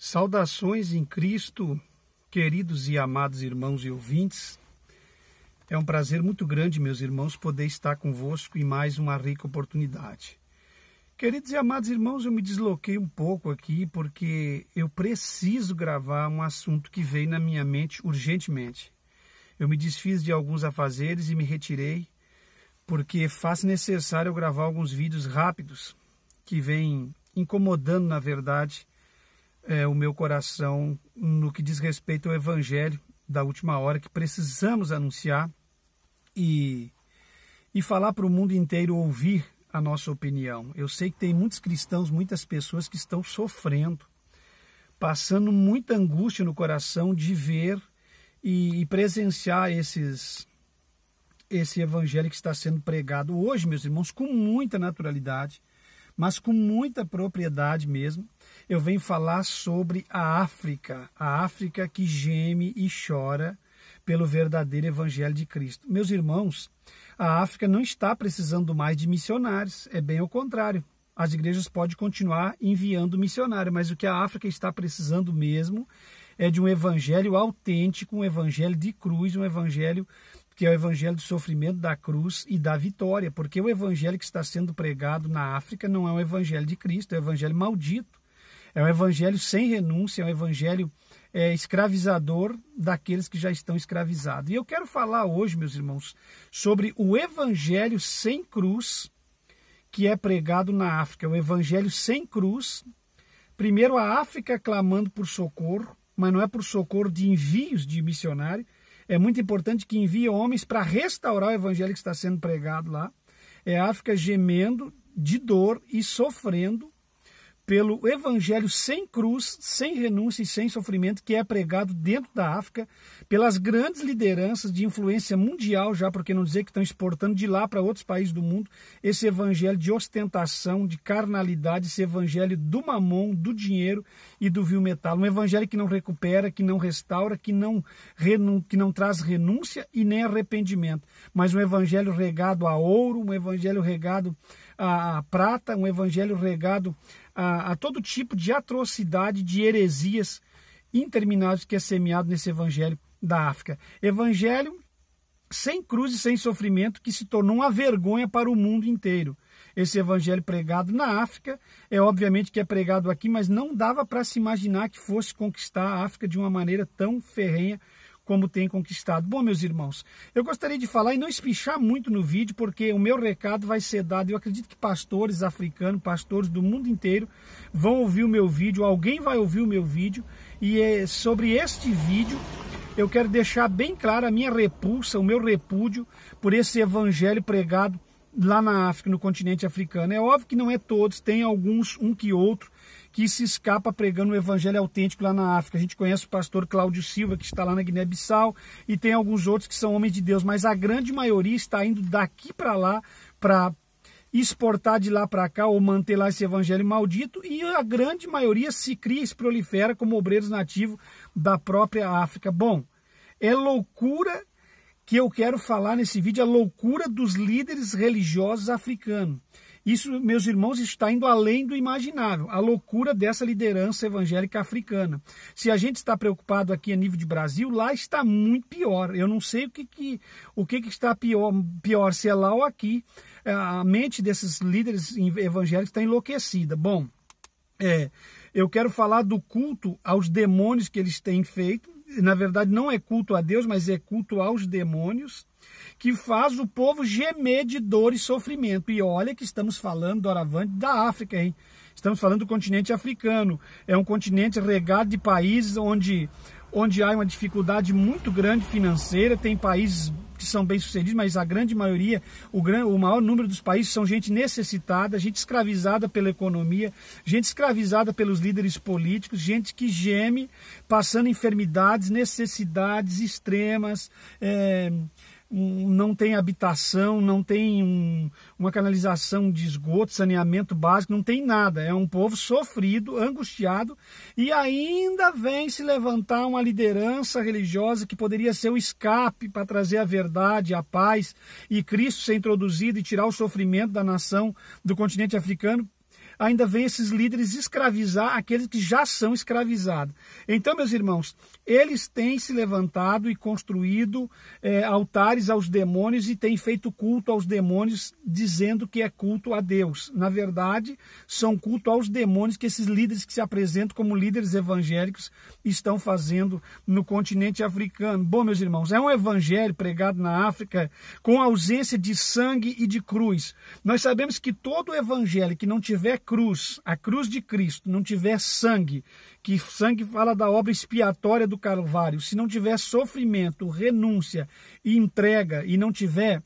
Saudações em Cristo, queridos e amados irmãos e ouvintes. É um prazer muito grande, meus irmãos, poder estar convosco em mais uma rica oportunidade. Queridos e amados irmãos, eu me desloquei um pouco aqui porque eu preciso gravar um assunto que veio na minha mente urgentemente. Eu me desfiz de alguns afazeres e me retirei porque faz necessário eu gravar alguns vídeos rápidos que vêm incomodando, na verdade, é, o meu coração no que diz respeito ao Evangelho da última hora que precisamos anunciar e, e falar para o mundo inteiro ouvir a nossa opinião. Eu sei que tem muitos cristãos, muitas pessoas que estão sofrendo, passando muita angústia no coração de ver e, e presenciar esses esse evangelho que está sendo pregado hoje, meus irmãos, com muita naturalidade, mas com muita propriedade mesmo eu venho falar sobre a África, a África que geme e chora pelo verdadeiro evangelho de Cristo. Meus irmãos, a África não está precisando mais de missionários, é bem o contrário. As igrejas podem continuar enviando missionários, mas o que a África está precisando mesmo é de um evangelho autêntico, um evangelho de cruz, um evangelho que é o evangelho do sofrimento da cruz e da vitória, porque o evangelho que está sendo pregado na África não é o evangelho de Cristo, é o evangelho maldito. É um evangelho sem renúncia, é um evangelho é, escravizador daqueles que já estão escravizados. E eu quero falar hoje, meus irmãos, sobre o evangelho sem cruz que é pregado na África. O evangelho sem cruz. Primeiro, a África clamando por socorro, mas não é por socorro de envios de missionário. É muito importante que envie homens para restaurar o evangelho que está sendo pregado lá. É a África gemendo de dor e sofrendo pelo evangelho sem cruz, sem renúncia e sem sofrimento que é pregado dentro da África pelas grandes lideranças de influência mundial, já porque não dizer que estão exportando de lá para outros países do mundo esse evangelho de ostentação, de carnalidade, esse evangelho do mamon, do dinheiro e do vil metal, um evangelho que não recupera, que não restaura, que não que não traz renúncia e nem arrependimento, mas um evangelho regado a ouro, um evangelho regado a prata, um evangelho regado a, a todo tipo de atrocidade, de heresias intermináveis que é semeado nesse evangelho da África. Evangelho sem cruz e sem sofrimento que se tornou uma vergonha para o mundo inteiro. Esse evangelho pregado na África é obviamente que é pregado aqui, mas não dava para se imaginar que fosse conquistar a África de uma maneira tão ferrenha como tem conquistado. Bom, meus irmãos, eu gostaria de falar e não espichar muito no vídeo, porque o meu recado vai ser dado. Eu acredito que pastores africanos, pastores do mundo inteiro vão ouvir o meu vídeo, alguém vai ouvir o meu vídeo, e é sobre este vídeo eu quero deixar bem clara a minha repulsa, o meu repúdio por esse evangelho pregado lá na África, no continente africano. É óbvio que não é todos, tem alguns, um que outro, que se escapa pregando o evangelho autêntico lá na África. A gente conhece o pastor Cláudio Silva, que está lá na Guiné-Bissau, e tem alguns outros que são homens de Deus, mas a grande maioria está indo daqui para lá para exportar de lá para cá ou manter lá esse evangelho maldito e a grande maioria se cria e se prolifera como obreiros nativos da própria África. Bom, é loucura que eu quero falar nesse vídeo, a é loucura dos líderes religiosos africanos. Isso, meus irmãos, está indo além do imaginável, a loucura dessa liderança evangélica africana. Se a gente está preocupado aqui a nível de Brasil, lá está muito pior. Eu não sei o que, que o que, que está pior, pior, se é lá ou aqui. É, a mente desses líderes evangélicos está enlouquecida. Bom, é, eu quero falar do culto aos demônios que eles têm feito. Na verdade, não é culto a Deus, mas é culto aos demônios que faz o povo gemer de dor e sofrimento. E olha que estamos falando, doravante, da África, hein? Estamos falando do continente africano. É um continente regado de países onde, onde há uma dificuldade muito grande financeira, tem países que são bem-sucedidos, mas a grande maioria, o, gran, o maior número dos países são gente necessitada, gente escravizada pela economia, gente escravizada pelos líderes políticos, gente que geme, passando enfermidades, necessidades extremas, é, não tem habitação, não tem um, uma canalização de esgoto, saneamento básico, não tem nada. É um povo sofrido, angustiado e ainda vem se levantar uma liderança religiosa que poderia ser o escape para trazer a verdade, a paz e Cristo ser introduzido e tirar o sofrimento da nação do continente africano ainda vem esses líderes escravizar aqueles que já são escravizados. Então, meus irmãos, eles têm se levantado e construído é, altares aos demônios e têm feito culto aos demônios, dizendo que é culto a Deus. Na verdade, são culto aos demônios que esses líderes que se apresentam como líderes evangélicos estão fazendo no continente africano. Bom, meus irmãos, é um evangelho pregado na África com ausência de sangue e de cruz. Nós sabemos que todo evangelho que não tiver cruz, a cruz de Cristo, não tiver sangue, que sangue fala da obra expiatória do Calvário, se não tiver sofrimento, renúncia e entrega, e não tiver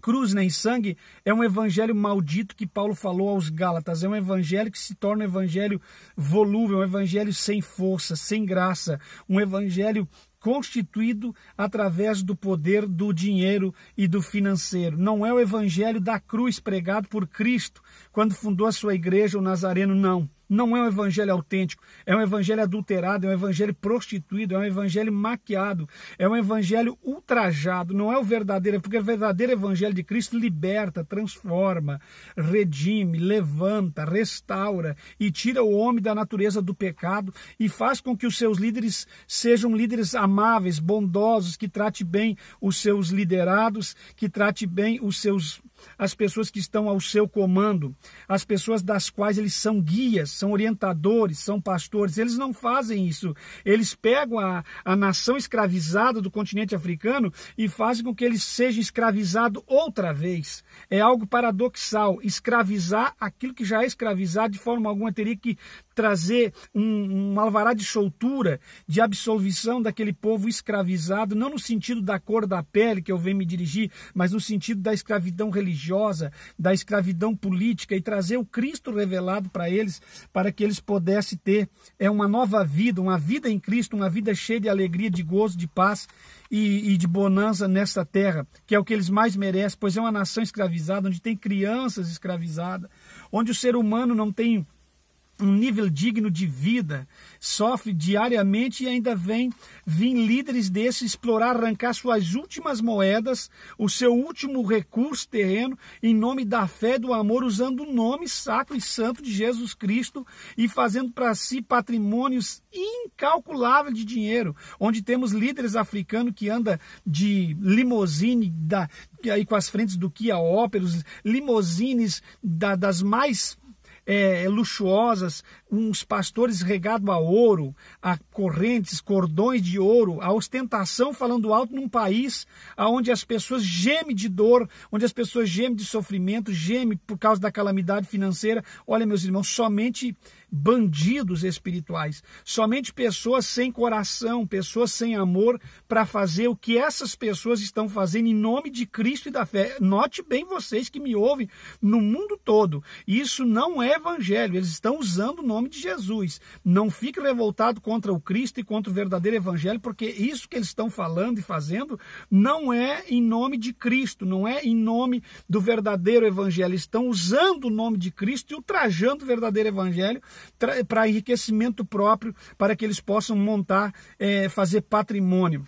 cruz nem sangue, é um evangelho maldito que Paulo falou aos Gálatas. É um evangelho que se torna um evangelho volúvel, é um evangelho sem força, sem graça, um evangelho constituído através do poder do dinheiro e do financeiro. Não é o evangelho da cruz pregado por Cristo quando fundou a sua igreja, o Nazareno, não não é um evangelho autêntico, é um evangelho adulterado, é um evangelho prostituído, é um evangelho maquiado, é um evangelho ultrajado, não é o verdadeiro, porque o verdadeiro evangelho de Cristo liberta, transforma, redime, levanta, restaura e tira o homem da natureza do pecado e faz com que os seus líderes sejam líderes amáveis, bondosos, que trate bem os seus liderados, que trate bem os seus as pessoas que estão ao seu comando, as pessoas das quais eles são guias são orientadores, são pastores, eles não fazem isso. Eles pegam a, a nação escravizada do continente africano e fazem com que ele seja escravizado outra vez. É algo paradoxal. Escravizar aquilo que já é escravizado, de forma alguma teria que trazer um, um alvará de soltura, de absolvição daquele povo escravizado, não no sentido da cor da pele que eu venho me dirigir, mas no sentido da escravidão religiosa, da escravidão política e trazer o Cristo revelado para eles, para que eles pudessem ter é, uma nova vida, uma vida em Cristo, uma vida cheia de alegria, de gozo, de paz e, e de bonança nesta terra, que é o que eles mais merecem, pois é uma nação escravizada, onde tem crianças escravizadas, onde o ser humano não tem um nível digno de vida, sofre diariamente e ainda vem vem líderes desses explorar, arrancar suas últimas moedas, o seu último recurso terreno, em nome da fé, do amor, usando o nome sacro e santo de Jesus Cristo e fazendo para si patrimônios incalculáveis de dinheiro, onde temos líderes africanos que anda de limousine da, aí com as frentes do Kia Óperos, limousines da, das mais é, é, luxuosas, uns pastores regados a ouro, a correntes, cordões de ouro, a ostentação falando alto num país onde as pessoas gemem de dor, onde as pessoas gemem de sofrimento, gemem por causa da calamidade financeira. Olha, meus irmãos, somente bandidos espirituais, somente pessoas sem coração, pessoas sem amor, para fazer o que essas pessoas estão fazendo em nome de Cristo e da fé. Note bem vocês que me ouvem no mundo todo. Isso não é evangelho, eles estão usando o nome de Jesus. Não fique revoltado contra o Cristo e contra o verdadeiro evangelho, porque isso que eles estão falando e fazendo não é em nome de Cristo, não é em nome do verdadeiro evangelho. Eles estão usando o nome de Cristo e ultrajando o verdadeiro evangelho para enriquecimento próprio, para que eles possam montar, é, fazer patrimônio.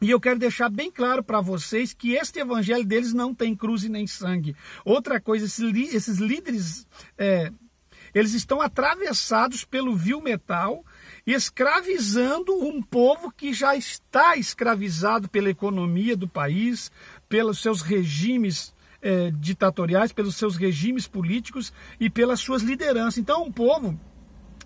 E eu quero deixar bem claro para vocês que este evangelho deles não tem cruz e nem sangue. Outra coisa, esses, esses líderes, é, eles estão atravessados pelo vil metal, escravizando um povo que já está escravizado pela economia do país, pelos seus regimes é, ditatoriais, pelos seus regimes políticos e pelas suas lideranças. Então, um povo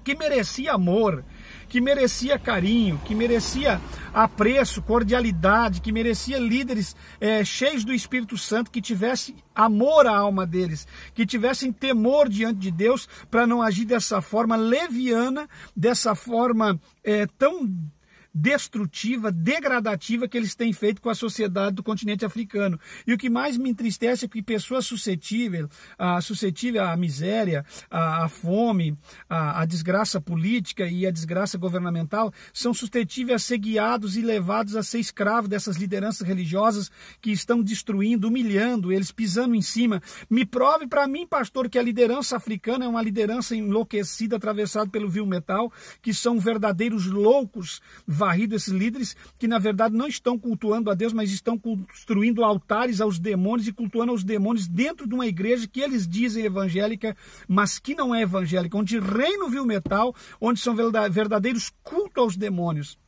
que merecia amor, que merecia carinho, que merecia apreço, cordialidade, que merecia líderes é, cheios do Espírito Santo, que tivesse amor à alma deles, que tivessem temor diante de Deus para não agir dessa forma leviana, dessa forma é, tão destrutiva, degradativa que eles têm feito com a sociedade do continente africano. E o que mais me entristece é que pessoas suscetíveis, ah, suscetíveis à miséria, à, à fome, à, à, desgraça política e à desgraça governamental, são suscetíveis a ser guiados e levados a ser escravos dessas lideranças religiosas que estão destruindo, humilhando eles, pisando em cima. Me prove para mim, pastor, que a liderança africana é uma liderança enlouquecida, atravessada pelo vil metal, que são verdadeiros loucos, varrido esses líderes que, na verdade, não estão cultuando a Deus, mas estão construindo altares aos demônios e cultuando aos demônios dentro de uma igreja que eles dizem evangélica, mas que não é evangélica, onde reino viu metal, onde são verdadeiros cultos aos demônios.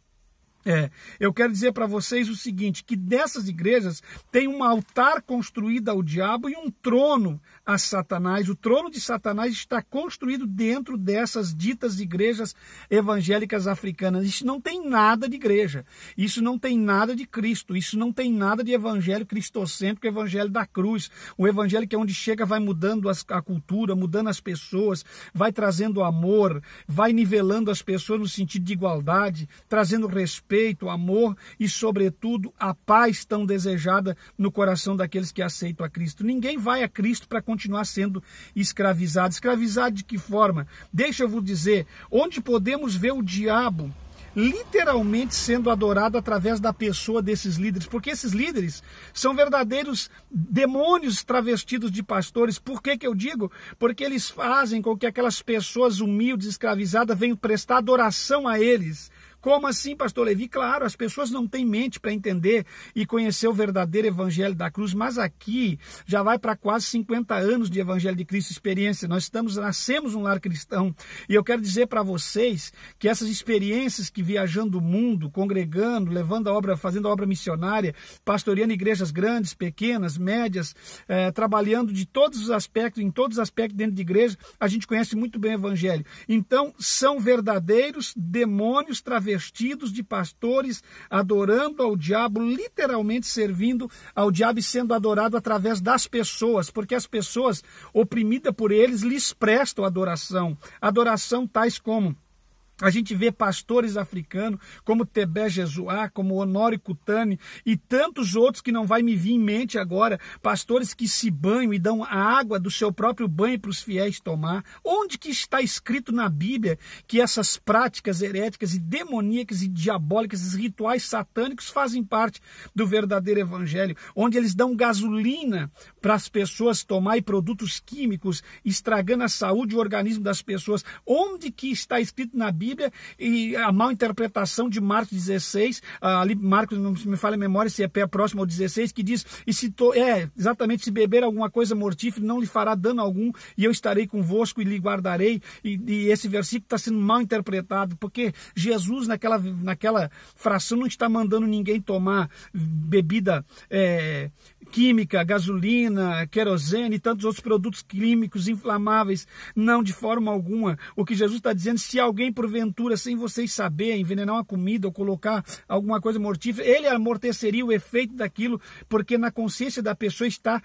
É, eu quero dizer para vocês o seguinte, que dessas igrejas tem um altar construído ao diabo e um trono a Satanás, o trono de Satanás está construído dentro dessas ditas igrejas evangélicas africanas. Isso não tem nada de igreja, isso não tem nada de Cristo, isso não tem nada de evangelho cristocêntrico, evangelho da cruz. O evangelho que é onde chega vai mudando as, a cultura, mudando as pessoas, vai trazendo amor, vai nivelando as pessoas no sentido de igualdade, trazendo respeito, amor e, sobretudo, a paz tão desejada no coração daqueles que aceitam a Cristo. Ninguém vai a Cristo para continuar sendo escravizado. Escravizado de que forma? Deixa eu vos dizer, onde podemos ver o diabo literalmente sendo adorado através da pessoa desses líderes, porque esses líderes são verdadeiros demônios travestidos de pastores. Por que, que eu digo? Porque eles fazem com que aquelas pessoas humildes, escravizadas, venham prestar adoração a eles. Como assim, pastor Levi? Claro, as pessoas não têm mente para entender e conhecer o verdadeiro evangelho da cruz, mas aqui já vai para quase 50 anos de evangelho de Cristo experiência. Nós estamos nascemos um lar cristão e eu quero dizer para vocês que essas experiências que viajando o mundo, congregando, levando a obra, fazendo a obra missionária, pastoreando igrejas grandes, pequenas, médias, eh, trabalhando de todos os aspectos, em todos os aspectos dentro de igreja, a gente conhece muito bem o evangelho. Então, são verdadeiros demônios travessos vestidos de pastores, adorando ao diabo, literalmente servindo ao diabo e sendo adorado através das pessoas, porque as pessoas oprimidas por eles lhes prestam adoração. Adoração tais como a gente vê pastores africanos como Tebé Jesuá, como Honório Cutane e tantos outros que não vai me vir em mente agora, pastores que se banham e dão a água do seu próprio banho para os fiéis tomar. Onde que está escrito na Bíblia que essas práticas heréticas e demoníacas e diabólicas, esses rituais satânicos fazem parte do verdadeiro evangelho, onde eles dão gasolina para as pessoas tomar e produtos químicos estragando a saúde e o organismo das pessoas? Onde que está escrito na Bíblia Bíblia e a mal interpretação de Marcos 16, ah, ali Marcos, não me fala a memória se é pé próximo ao 16, que diz, e citou, é, exatamente, se beber alguma coisa mortífera, não lhe fará dano algum, e eu estarei convosco e lhe guardarei, e, e esse versículo está sendo mal interpretado, porque Jesus, naquela, naquela fração, não está mandando ninguém tomar bebida é, química, gasolina, querosene e tantos outros produtos químicos inflamáveis. Não, de forma alguma. O que Jesus está dizendo, se alguém porventura, sem vocês saber, envenenar uma comida ou colocar alguma coisa mortífera, ele amorteceria o efeito daquilo, porque na consciência da pessoa está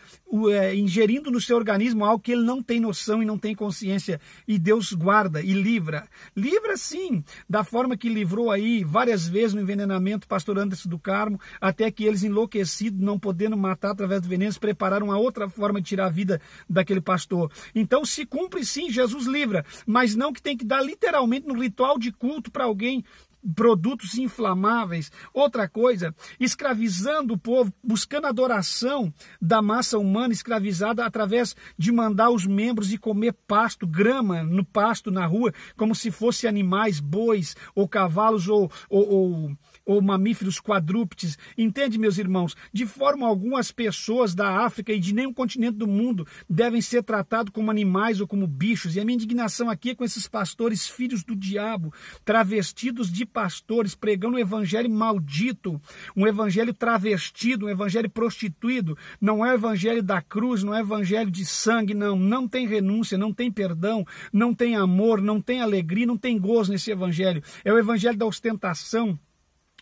é, ingerindo no seu organismo algo que ele não tem noção e não tem consciência. E Deus guarda e livra. Livra sim, da forma que livrou aí várias vezes no envenenamento, pastor Anderson do Carmo, até que eles enlouquecidos, não podendo matar através do veneno, prepararam uma outra forma de tirar a vida daquele pastor. Então se cumpre sim, Jesus livra, mas não que tem que dar literalmente no ritual de culto para alguém produtos inflamáveis. Outra coisa, escravizando o povo, buscando adoração da massa humana escravizada através de mandar os membros e comer pasto, grama no pasto, na rua, como se fossem animais, bois ou cavalos ou, ou, ou ou mamíferos quadrúpedes. Entende, meus irmãos? De forma alguma, as pessoas da África e de nenhum continente do mundo devem ser tratadas como animais ou como bichos. E a minha indignação aqui é com esses pastores, filhos do diabo, travestidos de pastores, pregando um evangelho maldito, um evangelho travestido, um evangelho prostituído. Não é o evangelho da cruz, não é o evangelho de sangue, não. Não tem renúncia, não tem perdão, não tem amor, não tem alegria, não tem gozo nesse evangelho. É o evangelho da ostentação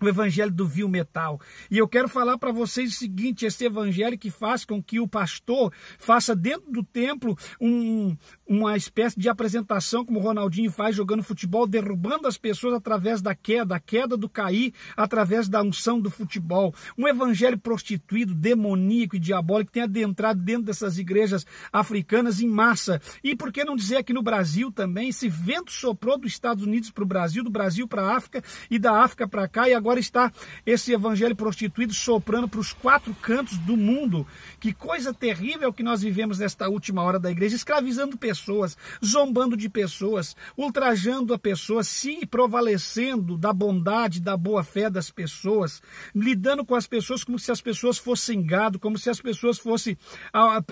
o evangelho do vil metal. E eu quero falar para vocês o seguinte: esse evangelho que faz com que o pastor faça dentro do templo um, uma espécie de apresentação como o Ronaldinho faz jogando futebol, derrubando as pessoas através da queda, a queda do cair através da unção do futebol. Um evangelho prostituído, demoníaco e diabólico que tem adentrado dentro dessas igrejas africanas em massa. E por que não dizer aqui no Brasil também, esse vento soprou dos Estados Unidos para o Brasil, do Brasil para a África e da África para cá, e agora está esse evangelho prostituído soprando para os quatro cantos do mundo. Que coisa terrível que nós vivemos nesta última hora da igreja, escravizando pessoas pessoas, zombando de pessoas, ultrajando a pessoa, se provalecendo da bondade, da boa fé das pessoas, lidando com as pessoas como se as pessoas fossem gado, como se as pessoas fossem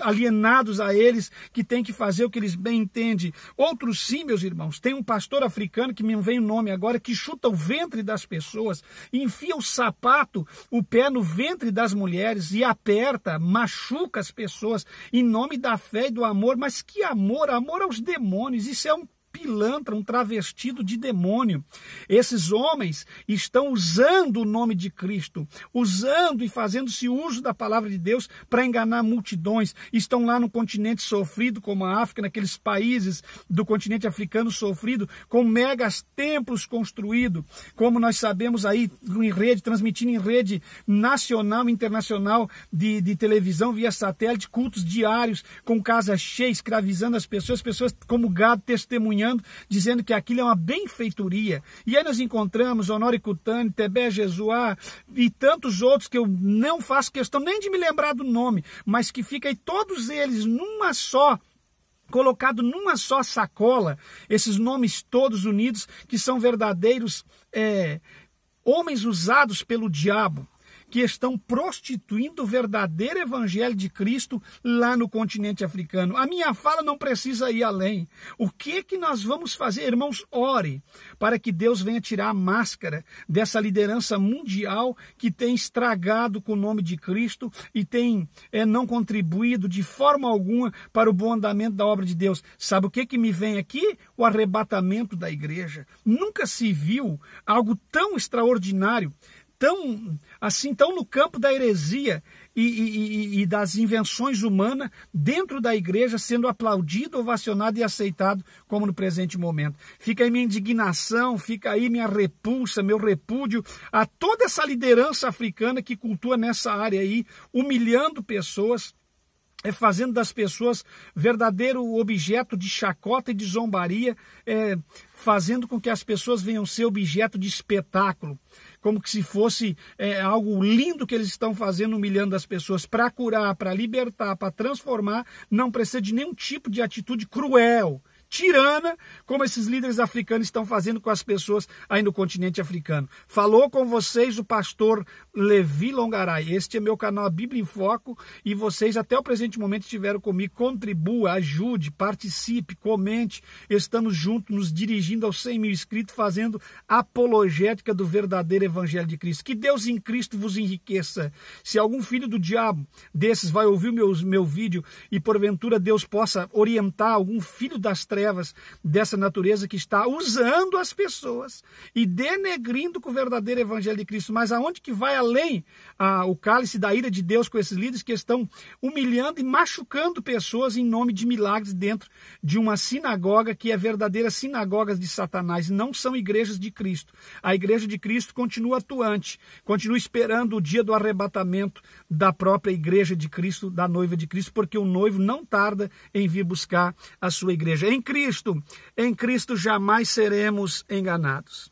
alienados a eles, que tem que fazer o que eles bem entendem. Outros sim, meus irmãos, tem um pastor africano que me vem o nome agora, que chuta o ventre das pessoas, enfia o sapato, o pé no ventre das mulheres e aperta, machuca as pessoas em nome da fé e do amor, mas que amor amor aos demônios, isso é um pilantra, um travestido de demônio. Esses homens estão usando o nome de Cristo, usando e fazendo-se uso da palavra de Deus para enganar multidões. Estão lá no continente sofrido, como a África, naqueles países do continente africano sofrido, com megas templos construídos, como nós sabemos aí, em rede, transmitindo em rede nacional e internacional de, de televisão via satélite, cultos diários, com casas cheias, escravizando as pessoas, pessoas como gado testemunhando testemunhando, dizendo que aquilo é uma benfeitoria. E aí nós encontramos Honório Cutani, Tebé Jesuá e tantos outros que eu não faço questão nem de me lembrar do nome, mas que fica aí todos eles numa só colocado numa só sacola, esses nomes todos unidos que são verdadeiros é, homens usados pelo diabo que estão prostituindo o verdadeiro evangelho de Cristo lá no continente africano. A minha fala não precisa ir além. O que que nós vamos fazer, irmãos? Ore para que Deus venha tirar a máscara dessa liderança mundial que tem estragado com o nome de Cristo e tem é, não contribuído de forma alguma para o bom andamento da obra de Deus. Sabe o que que me vem aqui? O arrebatamento da igreja. Nunca se viu algo tão extraordinário tão assim tão no campo da heresia e, e, e, das invenções humanas dentro da igreja sendo aplaudido, ovacionado e aceitado como no presente momento. Fica aí minha indignação, fica aí minha repulsa, meu repúdio a toda essa liderança africana que cultua nessa área aí, humilhando pessoas, é fazendo das pessoas verdadeiro objeto de chacota e de zombaria, é, fazendo com que as pessoas venham ser objeto de espetáculo como que se fosse é, algo lindo que eles estão fazendo, humilhando as pessoas para curar, para libertar, para transformar, não precisa de nenhum tipo de atitude cruel tirana como esses líderes africanos estão fazendo com as pessoas aí no continente africano. Falou com vocês o pastor Levi Longaray. Este é meu canal A Bíblia em Foco e vocês até o presente momento estiveram comigo. Contribua, ajude, participe, comente. Estamos juntos, nos dirigindo aos 100 mil inscritos, fazendo apologética do verdadeiro evangelho de Cristo. Que Deus em Cristo vos enriqueça. Se algum filho do diabo desses vai ouvir meu, meu vídeo e porventura Deus possa orientar algum filho das trevas trevas dessa natureza que está usando as pessoas e denegrindo com o verdadeiro evangelho de Cristo. Mas aonde que vai além ah, o cálice da ira de Deus com esses líderes que estão humilhando e machucando pessoas em nome de milagres dentro de uma sinagoga que é verdadeira sinagoga de Satanás, não são igrejas de Cristo. A igreja de Cristo continua atuante, continua esperando o dia do arrebatamento da própria igreja de Cristo, da noiva de Cristo, porque o noivo não tarda em vir buscar a sua igreja. É em Cristo, em Cristo jamais seremos enganados.